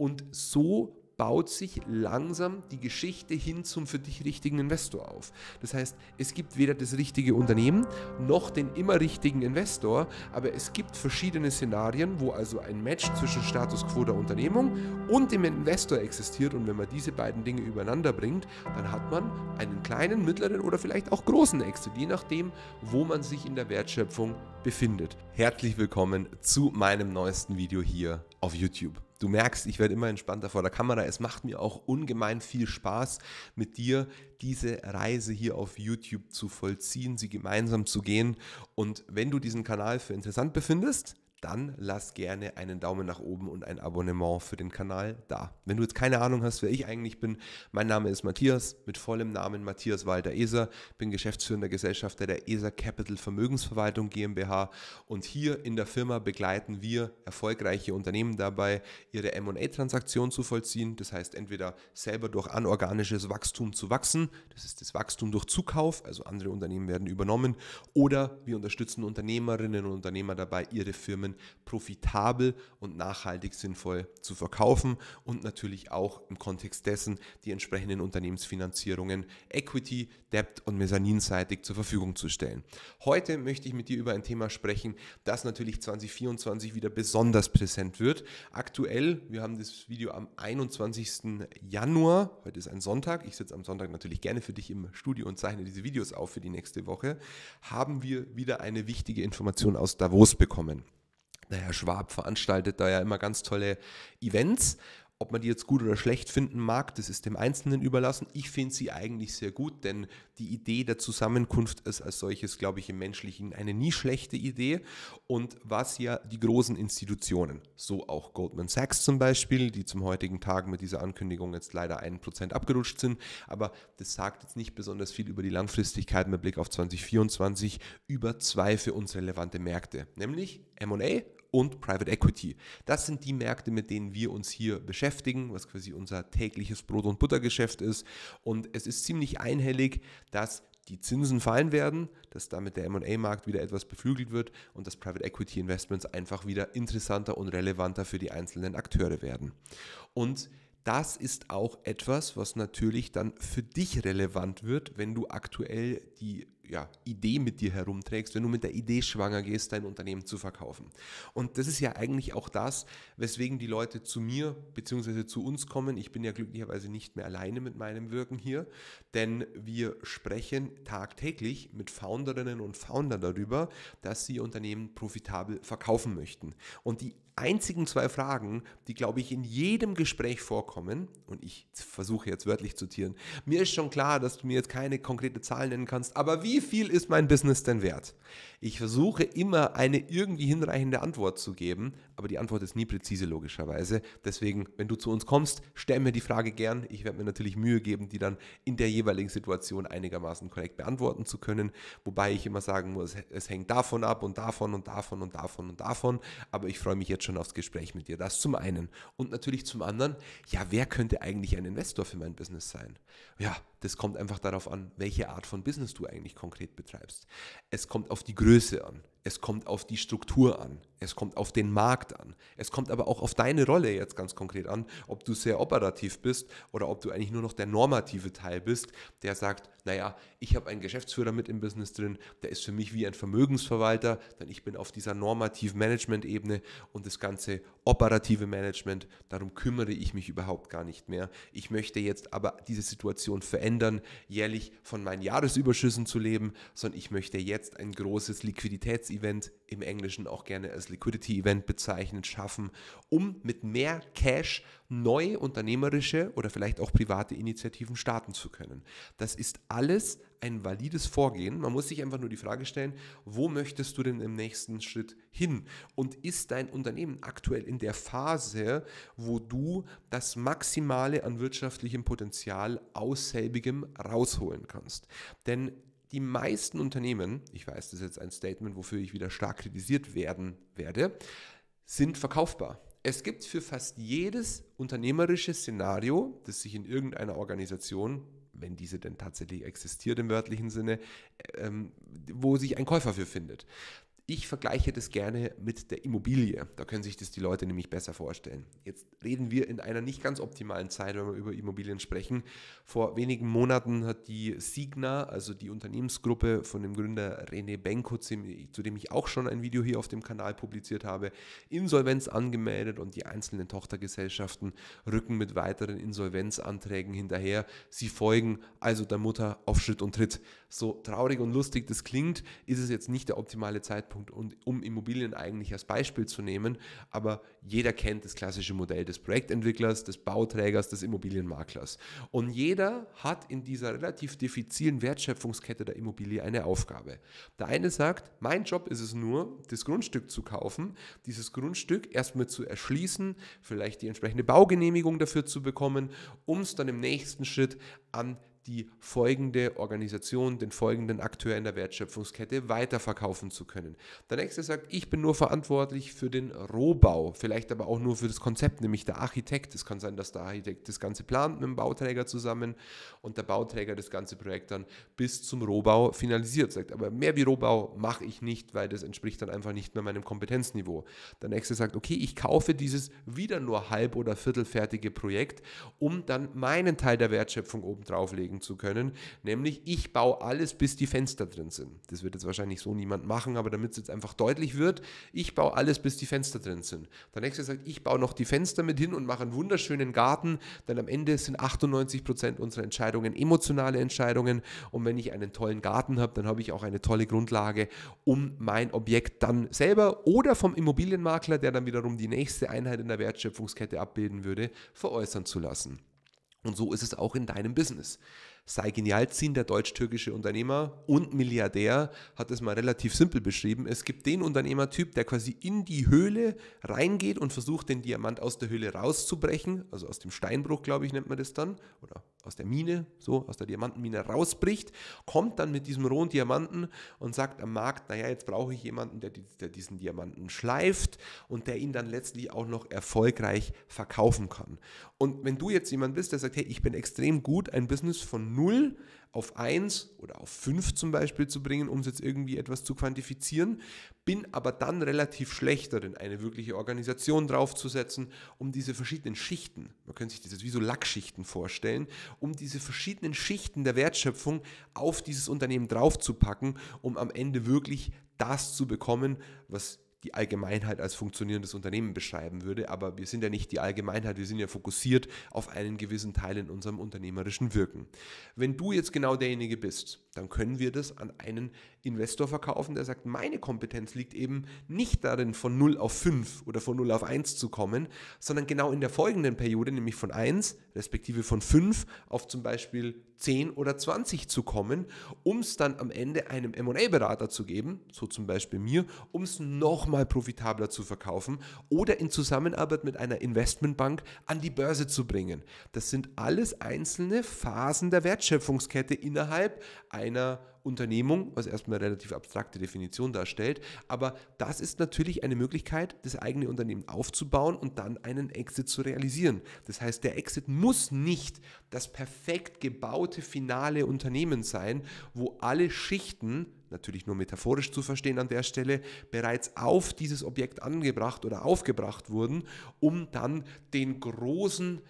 Und so baut sich langsam die Geschichte hin zum für dich richtigen Investor auf. Das heißt, es gibt weder das richtige Unternehmen noch den immer richtigen Investor, aber es gibt verschiedene Szenarien, wo also ein Match zwischen Status quo der Unternehmung und dem Investor existiert und wenn man diese beiden Dinge übereinander bringt, dann hat man einen kleinen, mittleren oder vielleicht auch großen Exit, je nachdem, wo man sich in der Wertschöpfung befindet. Herzlich willkommen zu meinem neuesten Video hier auf YouTube. Du merkst, ich werde immer entspannter vor der Kamera. Es macht mir auch ungemein viel Spaß, mit dir diese Reise hier auf YouTube zu vollziehen, sie gemeinsam zu gehen. Und wenn du diesen Kanal für interessant befindest, dann lass gerne einen Daumen nach oben und ein Abonnement für den Kanal da. Wenn du jetzt keine Ahnung hast, wer ich eigentlich bin, mein Name ist Matthias, mit vollem Namen Matthias Walter Eser, bin geschäftsführender Gesellschafter der Eser Capital Vermögensverwaltung GmbH und hier in der Firma begleiten wir erfolgreiche Unternehmen dabei, ihre M&A-Transaktion zu vollziehen, das heißt entweder selber durch anorganisches Wachstum zu wachsen, das ist das Wachstum durch Zukauf, also andere Unternehmen werden übernommen, oder wir unterstützen Unternehmerinnen und Unternehmer dabei, ihre Firmen Unternehmen profitabel und nachhaltig sinnvoll zu verkaufen und natürlich auch im Kontext dessen die entsprechenden Unternehmensfinanzierungen Equity, Debt und Mezzaninseitig zur Verfügung zu stellen. Heute möchte ich mit dir über ein Thema sprechen, das natürlich 2024 wieder besonders präsent wird. Aktuell, wir haben das Video am 21. Januar, heute ist ein Sonntag, ich sitze am Sonntag natürlich gerne für dich im Studio und zeichne diese Videos auf für die nächste Woche, haben wir wieder eine wichtige Information aus Davos bekommen der Herr Schwab veranstaltet da ja immer ganz tolle Events. Ob man die jetzt gut oder schlecht finden mag, das ist dem Einzelnen überlassen. Ich finde sie eigentlich sehr gut, denn die Idee der Zusammenkunft ist als solches, glaube ich, im Menschlichen eine nie schlechte Idee. Und was ja die großen Institutionen, so auch Goldman Sachs zum Beispiel, die zum heutigen Tag mit dieser Ankündigung jetzt leider 1% abgerutscht sind, aber das sagt jetzt nicht besonders viel über die Langfristigkeit mit Blick auf 2024, über zwei für uns relevante Märkte, nämlich MA und Private Equity. Das sind die Märkte, mit denen wir uns hier beschäftigen, was quasi unser tägliches Brot- und Buttergeschäft ist. Und es ist ziemlich einhellig, dass die Zinsen fallen werden, dass damit der MA-Markt wieder etwas beflügelt wird und dass Private Equity Investments einfach wieder interessanter und relevanter für die einzelnen Akteure werden. Und das ist auch etwas, was natürlich dann für dich relevant wird, wenn du aktuell die ja, Idee mit dir herumträgst, wenn du mit der Idee schwanger gehst, dein Unternehmen zu verkaufen. Und das ist ja eigentlich auch das, weswegen die Leute zu mir bzw. zu uns kommen. Ich bin ja glücklicherweise nicht mehr alleine mit meinem Wirken hier, denn wir sprechen tagtäglich mit Founderinnen und Foundern darüber, dass sie Unternehmen profitabel verkaufen möchten. Und die einzigen zwei Fragen, die, glaube ich, in jedem Gespräch vorkommen, und ich versuche jetzt wörtlich zu zitieren, mir ist schon klar, dass du mir jetzt keine konkrete Zahl nennen kannst, aber wie viel ist mein Business denn wert? Ich versuche immer eine irgendwie hinreichende Antwort zu geben, aber die Antwort ist nie präzise, logischerweise. Deswegen, wenn du zu uns kommst, stell mir die Frage gern. Ich werde mir natürlich Mühe geben, die dann in der jeweiligen Situation einigermaßen korrekt beantworten zu können, wobei ich immer sagen muss, es hängt davon ab und davon und davon und davon und davon, aber ich freue mich jetzt jetzt schon aufs Gespräch mit dir. Das zum einen. Und natürlich zum anderen, ja, wer könnte eigentlich ein Investor für mein Business sein? Ja, das kommt einfach darauf an, welche Art von Business du eigentlich konkret betreibst. Es kommt auf die Größe an. Es kommt auf die Struktur an. Es kommt auf den Markt an. Es kommt aber auch auf deine Rolle jetzt ganz konkret an, ob du sehr operativ bist oder ob du eigentlich nur noch der normative Teil bist, der sagt, naja, ich habe einen Geschäftsführer mit im Business drin, der ist für mich wie ein Vermögensverwalter, denn ich bin auf dieser normativen Management-Ebene und das ganze operative Management, darum kümmere ich mich überhaupt gar nicht mehr. Ich möchte jetzt aber diese Situation verändern, jährlich von meinen Jahresüberschüssen zu leben, sondern ich möchte jetzt ein großes Liquiditäts Liquiditätsevent im Englischen auch gerne als Liquidity Event bezeichnet schaffen, um mit mehr Cash neue unternehmerische oder vielleicht auch private Initiativen starten zu können. Das ist alles ein valides Vorgehen. Man muss sich einfach nur die Frage stellen, wo möchtest du denn im nächsten Schritt hin? Und ist dein Unternehmen aktuell in der Phase, wo du das Maximale an wirtschaftlichem Potenzial aus selbigem rausholen kannst? Denn die meisten Unternehmen, ich weiß, das ist jetzt ein Statement, wofür ich wieder stark kritisiert werden werde, sind verkaufbar. Es gibt für fast jedes unternehmerische Szenario, das sich in irgendeiner Organisation, wenn diese denn tatsächlich existiert im wörtlichen Sinne, ähm, wo sich ein Käufer für findet. Ich vergleiche das gerne mit der Immobilie. Da können sich das die Leute nämlich besser vorstellen. Jetzt reden wir in einer nicht ganz optimalen Zeit, wenn wir über Immobilien sprechen. Vor wenigen Monaten hat die Signa, also die Unternehmensgruppe von dem Gründer René Benko, zu dem ich auch schon ein Video hier auf dem Kanal publiziert habe, Insolvenz angemeldet und die einzelnen Tochtergesellschaften rücken mit weiteren Insolvenzanträgen hinterher. Sie folgen also der Mutter auf Schritt und Tritt. So traurig und lustig das klingt, ist es jetzt nicht der optimale Zeitpunkt Zeitpunkt, und um Immobilien eigentlich als Beispiel zu nehmen, aber jeder kennt das klassische Modell des Projektentwicklers, des Bauträgers, des Immobilienmaklers. Und jeder hat in dieser relativ diffizilen Wertschöpfungskette der Immobilie eine Aufgabe. Der eine sagt, mein Job ist es nur, das Grundstück zu kaufen, dieses Grundstück erstmal zu erschließen, vielleicht die entsprechende Baugenehmigung dafür zu bekommen, um es dann im nächsten Schritt an die folgende Organisation, den folgenden Akteur in der Wertschöpfungskette weiterverkaufen zu können. Der nächste sagt, ich bin nur verantwortlich für den Rohbau, vielleicht aber auch nur für das Konzept, nämlich der Architekt. Es kann sein, dass der Architekt das Ganze plant mit dem Bauträger zusammen und der Bauträger das ganze Projekt dann bis zum Rohbau finalisiert. Sagt, aber mehr wie Rohbau mache ich nicht, weil das entspricht dann einfach nicht mehr meinem Kompetenzniveau. Der nächste sagt, okay, ich kaufe dieses wieder nur halb- oder viertelfertige Projekt, um dann meinen Teil der Wertschöpfung oben legen loslegen zu können. Nämlich, ich baue alles, bis die Fenster drin sind. Das wird jetzt wahrscheinlich so niemand machen, aber damit es jetzt einfach deutlich wird, ich baue alles, bis die Fenster drin sind. Der nächste sagt, ich baue noch die Fenster mit hin und mache einen wunderschönen Garten, denn am Ende sind 98% Prozent unserer Entscheidungen emotionale Entscheidungen. Und wenn ich einen tollen Garten habe, dann habe ich auch eine tolle Grundlage, um mein Objekt dann selber oder vom Immobilienmakler, der dann wiederum die nächste Einheit in der Wertschöpfungskette abbilden würde, veräußern zu lassen. Und so ist es auch in deinem Business. Sei genial ziehen, der deutsch-türkische Unternehmer und Milliardär, hat es mal relativ simpel beschrieben. Es gibt den Unternehmertyp, der quasi in die Höhle reingeht und versucht, den Diamant aus der Höhle rauszubrechen, also aus dem Steinbruch, glaube ich, nennt man das dann, oder aus der Mine, so aus der Diamantenmine rausbricht, kommt dann mit diesem rohen Diamanten und sagt am Markt, naja, jetzt brauche ich jemanden, der, der diesen Diamanten schleift und der ihn dann letztlich auch noch erfolgreich verkaufen kann. Und wenn du jetzt jemand bist, der sagt, hey, ich bin extrem gut, ein Business von null auf 1 oder auf 5 zum Beispiel zu bringen, um es jetzt irgendwie etwas zu quantifizieren, bin aber dann relativ schlecht darin, eine wirkliche Organisation draufzusetzen, um diese verschiedenen Schichten, man könnte sich das jetzt wie so Lackschichten vorstellen, um diese verschiedenen Schichten der Wertschöpfung auf dieses Unternehmen draufzupacken, um am Ende wirklich das zu bekommen, was die Allgemeinheit als funktionierendes Unternehmen beschreiben würde. Aber wir sind ja nicht die Allgemeinheit, wir sind ja fokussiert auf einen gewissen Teil in unserem unternehmerischen Wirken. Wenn du jetzt genau derjenige bist, dann können wir das an einen Investor verkaufen, der sagt, meine Kompetenz liegt eben nicht darin, von 0 auf 5 oder von 0 auf 1 zu kommen, sondern genau in der folgenden Periode, nämlich von 1 respektive von 5 auf zum Beispiel 10 oder 20 zu kommen, um es dann am Ende einem M&A-Berater zu geben, so zum Beispiel mir, um es nochmal profitabler zu verkaufen oder in Zusammenarbeit mit einer Investmentbank an die Börse zu bringen. Das sind alles einzelne Phasen der Wertschöpfungskette innerhalb einer Unternehmung, was erstmal eine relativ abstrakte Definition darstellt. Aber das ist natürlich eine Möglichkeit, das eigene Unternehmen aufzubauen und dann einen Exit zu realisieren. Das heißt, der Exit muss nicht das perfekt gebaute finale Unternehmen sein, wo alle Schichten natürlich nur metaphorisch zu verstehen an der Stelle, bereits auf dieses Objekt angebracht oder aufgebracht wurden, um dann den großen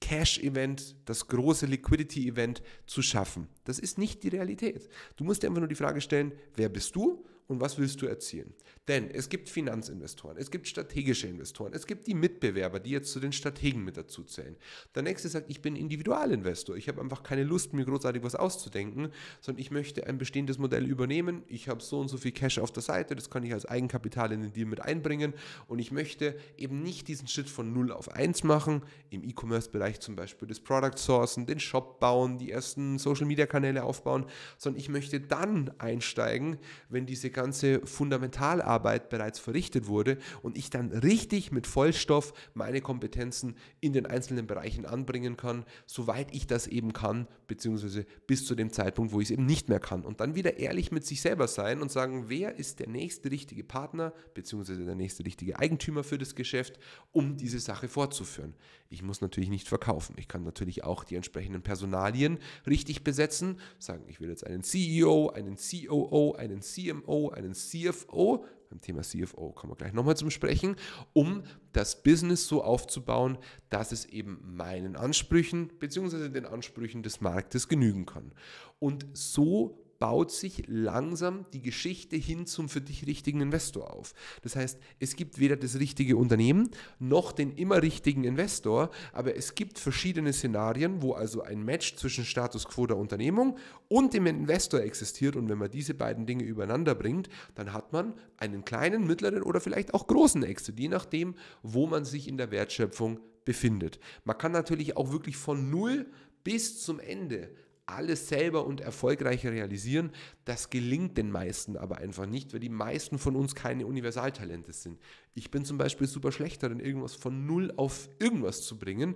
Cash-Event, das große Liquidity-Event zu schaffen. Das ist nicht die Realität. Du musst dir einfach nur die Frage stellen, wer bist du und was willst du erzielen? Denn es gibt Finanzinvestoren, es gibt strategische Investoren, es gibt die Mitbewerber, die jetzt zu den Strategen mit dazu zählen. Der nächste sagt, ich bin Individualinvestor, ich habe einfach keine Lust, mir großartig was auszudenken, sondern ich möchte ein bestehendes Modell übernehmen, ich habe so und so viel Cash auf der Seite, das kann ich als Eigenkapital in den Deal mit einbringen und ich möchte eben nicht diesen Schritt von 0 auf 1 machen, im E-Commerce-Bereich zum Beispiel das Product sourcen, den Shop bauen, die ersten Social-Media-Kanäle aufbauen, sondern ich möchte dann einsteigen, wenn diese ganze Fundamentalarbeit bereits verrichtet wurde und ich dann richtig mit Vollstoff meine Kompetenzen in den einzelnen Bereichen anbringen kann, soweit ich das eben kann, beziehungsweise bis zu dem Zeitpunkt, wo ich es eben nicht mehr kann. Und dann wieder ehrlich mit sich selber sein und sagen, wer ist der nächste richtige Partner, beziehungsweise der nächste richtige Eigentümer für das Geschäft, um diese Sache fortzuführen. Ich muss natürlich nicht verkaufen. Ich kann natürlich auch die entsprechenden Personalien richtig besetzen, sagen, ich will jetzt einen CEO, einen COO, einen CMO, einen CFO, beim Thema CFO kommen wir gleich nochmal zum Sprechen, um das Business so aufzubauen, dass es eben meinen Ansprüchen bzw. den Ansprüchen des Marktes genügen kann. Und so baut sich langsam die Geschichte hin zum für dich richtigen Investor auf. Das heißt, es gibt weder das richtige Unternehmen noch den immer richtigen Investor, aber es gibt verschiedene Szenarien, wo also ein Match zwischen Status quo der Unternehmung und dem Investor existiert und wenn man diese beiden Dinge übereinander bringt, dann hat man einen kleinen, mittleren oder vielleicht auch großen Exit, je nachdem, wo man sich in der Wertschöpfung befindet. Man kann natürlich auch wirklich von null bis zum Ende alles selber und erfolgreich realisieren. Das gelingt den meisten aber einfach nicht, weil die meisten von uns keine Universaltalente sind. Ich bin zum Beispiel super schlecht darin, irgendwas von null auf irgendwas zu bringen.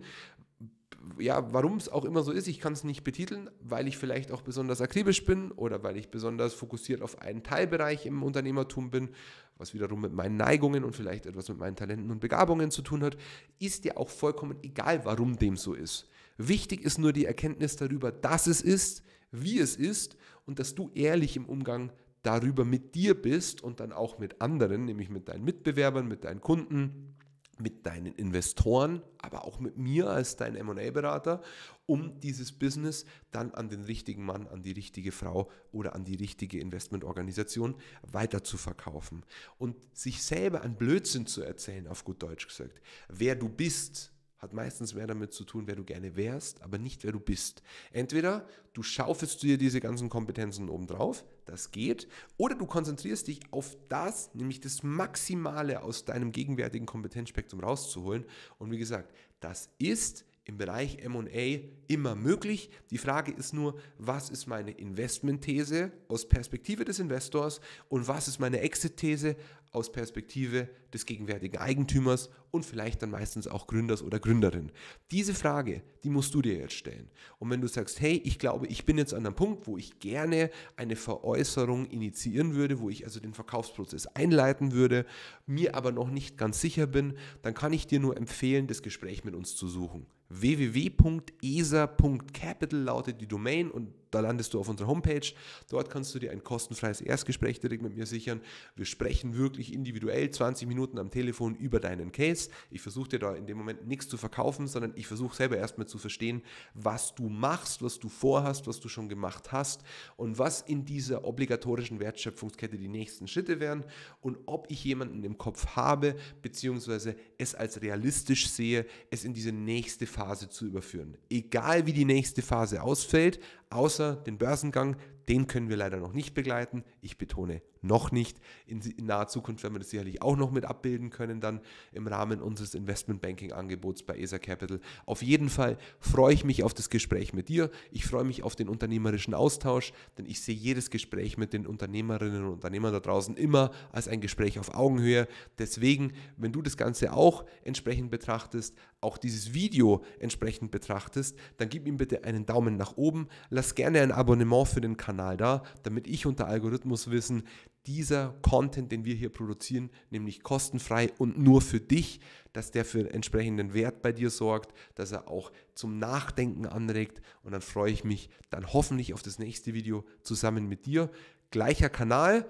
Ja, warum es auch immer so ist, ich kann es nicht betiteln, weil ich vielleicht auch besonders akribisch bin oder weil ich besonders fokussiert auf einen Teilbereich im Unternehmertum bin was wiederum mit meinen Neigungen und vielleicht etwas mit meinen Talenten und Begabungen zu tun hat, ist dir auch vollkommen egal, warum dem so ist. Wichtig ist nur die Erkenntnis darüber, dass es ist, wie es ist und dass du ehrlich im Umgang darüber mit dir bist und dann auch mit anderen, nämlich mit deinen Mitbewerbern, mit deinen Kunden, mit deinen Investoren, aber auch mit mir als dein MA-Berater, um dieses Business dann an den richtigen Mann, an die richtige Frau oder an die richtige Investmentorganisation weiterzuverkaufen. Und sich selber an Blödsinn zu erzählen, auf gut Deutsch gesagt. Wer du bist, hat meistens mehr damit zu tun, wer du gerne wärst, aber nicht wer du bist. Entweder du schaufelst dir diese ganzen Kompetenzen obendrauf, das geht. Oder du konzentrierst dich auf das, nämlich das Maximale aus deinem gegenwärtigen Kompetenzspektrum rauszuholen. Und wie gesagt, das ist im Bereich MA immer möglich. Die Frage ist nur, was ist meine Investmentthese aus Perspektive des Investors und was ist meine Exit-These aus Perspektive des gegenwärtigen Eigentümers und vielleicht dann meistens auch Gründers oder Gründerin. Diese Frage, die musst du dir jetzt stellen. Und wenn du sagst, hey, ich glaube, ich bin jetzt an einem Punkt, wo ich gerne eine Veräußerung initiieren würde, wo ich also den Verkaufsprozess einleiten würde, mir aber noch nicht ganz sicher bin, dann kann ich dir nur empfehlen, das Gespräch mit uns zu suchen www.esa.capital lautet die Domain und da landest du auf unserer Homepage. Dort kannst du dir ein kostenfreies Erstgespräch direkt mit mir sichern. Wir sprechen wirklich individuell 20 Minuten am Telefon über deinen Case. Ich versuche dir da in dem Moment nichts zu verkaufen, sondern ich versuche selber erstmal zu verstehen, was du machst, was du vorhast, was du schon gemacht hast und was in dieser obligatorischen Wertschöpfungskette die nächsten Schritte wären und ob ich jemanden im Kopf habe, beziehungsweise es als realistisch sehe, es in diese nächste Phase zu überführen. Egal wie die nächste Phase ausfällt, außer Außer den Börsengang den können wir leider noch nicht begleiten. Ich betone noch nicht. In, in naher Zukunft werden wir das sicherlich auch noch mit abbilden können, dann im Rahmen unseres Investment Banking angebots bei ESA Capital. Auf jeden Fall freue ich mich auf das Gespräch mit dir. Ich freue mich auf den unternehmerischen Austausch, denn ich sehe jedes Gespräch mit den Unternehmerinnen und Unternehmern da draußen immer als ein Gespräch auf Augenhöhe. Deswegen, wenn du das Ganze auch entsprechend betrachtest, auch dieses Video entsprechend betrachtest, dann gib ihm bitte einen Daumen nach oben. Lass gerne ein Abonnement für den Kanal Kanal da, damit ich unter der Algorithmus wissen, dieser Content, den wir hier produzieren, nämlich kostenfrei und nur für dich, dass der für entsprechenden Wert bei dir sorgt, dass er auch zum Nachdenken anregt. Und dann freue ich mich dann hoffentlich auf das nächste Video zusammen mit dir. Gleicher Kanal,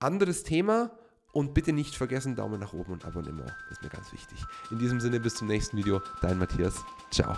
anderes Thema. Und bitte nicht vergessen, Daumen nach oben und Abonnement. Das ist mir ganz wichtig. In diesem Sinne, bis zum nächsten Video. Dein Matthias. Ciao.